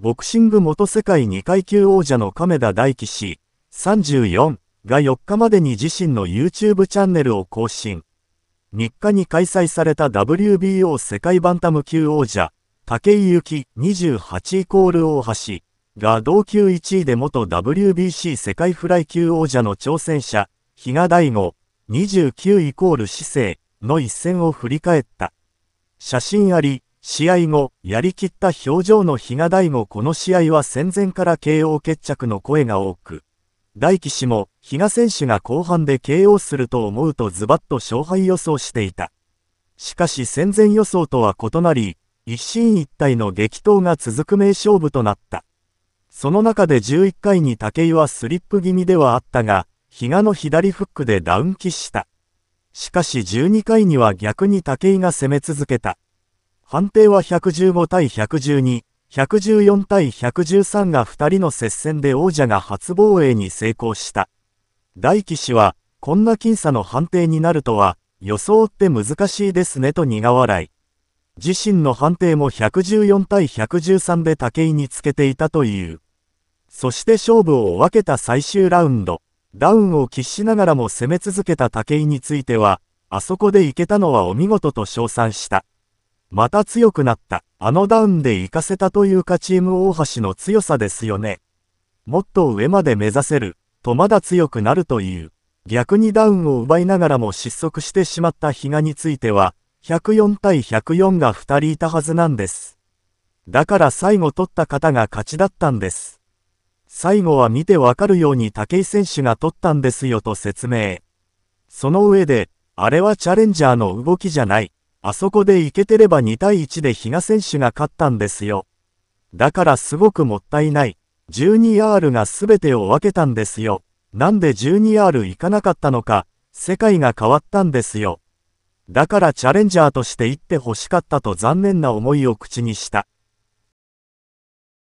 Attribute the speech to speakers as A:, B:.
A: ボクシング元世界2階級王者の亀田大輝氏、34が4日までに自身の YouTube チャンネルを更新。3日に開催された WBO 世界バンタム級王者、武井幸28イコール大橋が同級1位で元 WBC 世界フライ級王者の挑戦者、比嘉大吾29イコール姿勢の一戦を振り返った。写真あり、試合後、やりきった表情の比嘉大もこの試合は戦前から KO 決着の声が多く、大輝氏も比嘉選手が後半で KO すると思うとズバッと勝敗予想していた。しかし戦前予想とは異なり、一進一退の激闘が続く名勝負となった。その中で11回に武井はスリップ気味ではあったが、比嘉の左フックでダウンキした。しかし12回には逆に武井が攻め続けた。判定は115対112、114対113が2人の接戦で王者が初防衛に成功した。大騎氏は、こんな僅差の判定になるとは、予想って難しいですねと苦笑い。自身の判定も114対113で武井につけていたという。そして勝負を分けた最終ラウンド、ダウンを喫しながらも攻め続けた武井については、あそこでいけたのはお見事と称賛した。また強くなった、あのダウンで行かせたというかチーム大橋の強さですよね。もっと上まで目指せる、とまだ強くなるという、逆にダウンを奪いながらも失速してしまった比嘉については、104対104が2人いたはずなんです。だから最後取った方が勝ちだったんです。最後は見てわかるように武井選手が取ったんですよと説明。その上で、あれはチャレンジャーの動きじゃない。あそこでいけてれば2対1で比嘉選手が勝ったんですよ。だからすごくもったいない。12R が全てを分けたんですよ。なんで 12R 行かなかったのか、世界が変わったんですよ。だからチャレンジャーとして行ってほしかったと残念な思いを口にした。